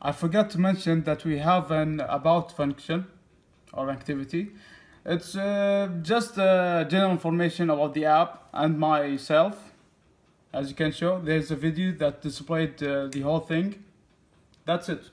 I forgot to mention that we have an about function or activity. It's uh, just uh, general information about the app and myself. As you can show, there's a video that displayed uh, the whole thing. That's it.